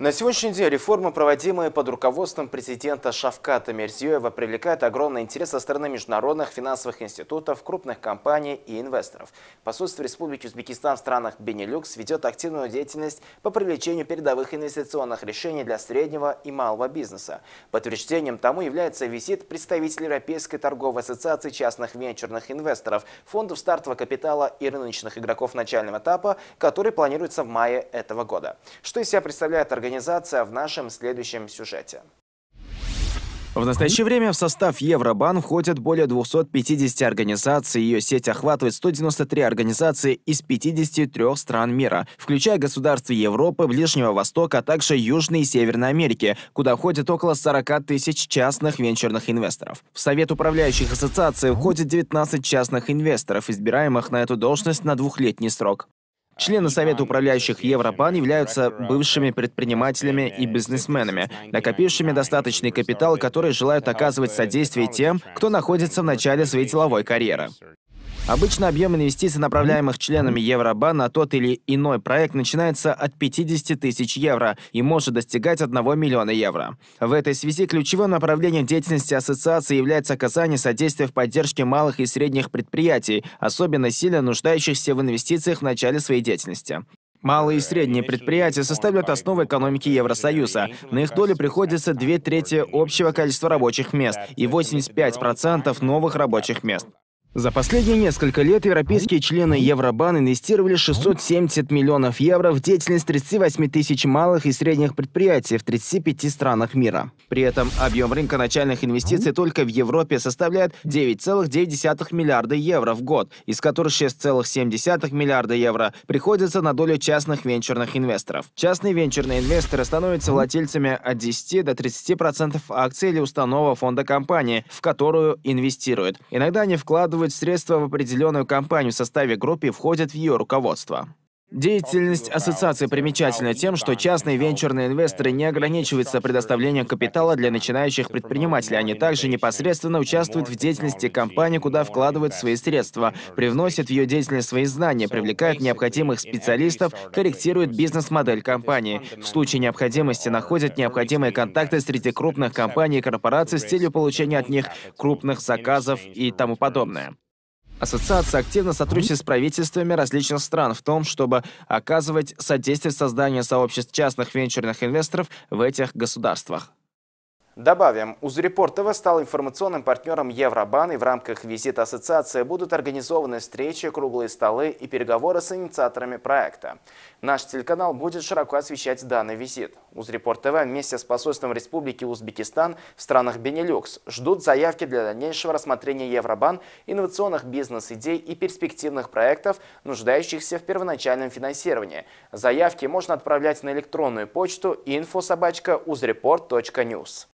На сегодняшний день реформы, проводимые под руководством президента Шавката Мерзиёева, привлекают огромный интерес со стороны международных финансовых институтов, крупных компаний и инвесторов. Посольство Республики Узбекистан в странах Бенилюкс ведет активную деятельность по привлечению передовых инвестиционных решений для среднего и малого бизнеса. Подтверждением тому является визит представителей Европейской торговой ассоциации частных венчурных инвесторов, фондов стартового капитала и рыночных игроков начального этапа, который планируется в мае этого года. Что из себя представляет организация? организация в нашем следующем сюжете. В настоящее время в состав Евробан входят более 250 организаций. Ее сеть охватывает 193 организации из 53 стран мира, включая государства Европы, Ближнего Востока, а также Южной и Северной Америки, куда входит около 40 тысяч частных венчурных инвесторов. В Совет управляющих ассоциаций входит 19 частных инвесторов, избираемых на эту должность на двухлетний срок. Члены Совета управляющих Европан являются бывшими предпринимателями и бизнесменами, накопившими достаточный капитал, которые желают оказывать содействие тем, кто находится в начале своей деловой карьеры. Обычно объем инвестиций, направляемых членами Евроба на тот или иной проект, начинается от 50 тысяч евро и может достигать 1 миллиона евро. В этой связи ключевым направлением деятельности ассоциации является оказание содействия в поддержке малых и средних предприятий, особенно сильно нуждающихся в инвестициях в начале своей деятельности. Малые и средние предприятия составляют основу экономики Евросоюза. На их долю приходится две трети общего количества рабочих мест и 85% новых рабочих мест. За последние несколько лет европейские члены Евробан инвестировали 670 миллионов евро в деятельность 38 тысяч малых и средних предприятий в 35 странах мира. При этом объем рынка начальных инвестиций только в Европе составляет 9,9 миллиарда евро в год, из которых 6,7 миллиарда евро приходится на долю частных венчурных инвесторов. Частные венчурные инвесторы становятся владельцами от 10 до 30% акций или установа фонда компании, в которую инвестируют. Иногда они вкладывают инвестировать средства в определенную компанию в составе группы и входят в ее руководство. Деятельность ассоциации примечательна тем, что частные венчурные инвесторы не ограничиваются предоставлением капитала для начинающих предпринимателей. Они также непосредственно участвуют в деятельности компании, куда вкладывают свои средства, привносят в ее деятельность свои знания, привлекают необходимых специалистов, корректируют бизнес-модель компании. В случае необходимости находят необходимые контакты среди крупных компаний и корпораций с целью получения от них крупных заказов и тому подобное. Ассоциация активно сотрудничает с правительствами различных стран в том, чтобы оказывать содействие созданию сообществ частных венчурных инвесторов в этих государствах. Добавим, Узрепорт ТВ стал информационным партнером Евробан и в рамках визита ассоциации будут организованы встречи, круглые столы и переговоры с инициаторами проекта. Наш телеканал будет широко освещать данный визит. Узрепорт ТВ вместе с посольством Республики Узбекистан в странах Бенилюкс ждут заявки для дальнейшего рассмотрения Евробан, инновационных бизнес-идей и перспективных проектов, нуждающихся в первоначальном финансировании. Заявки можно отправлять на электронную почту info.sobachka.uzreport.news.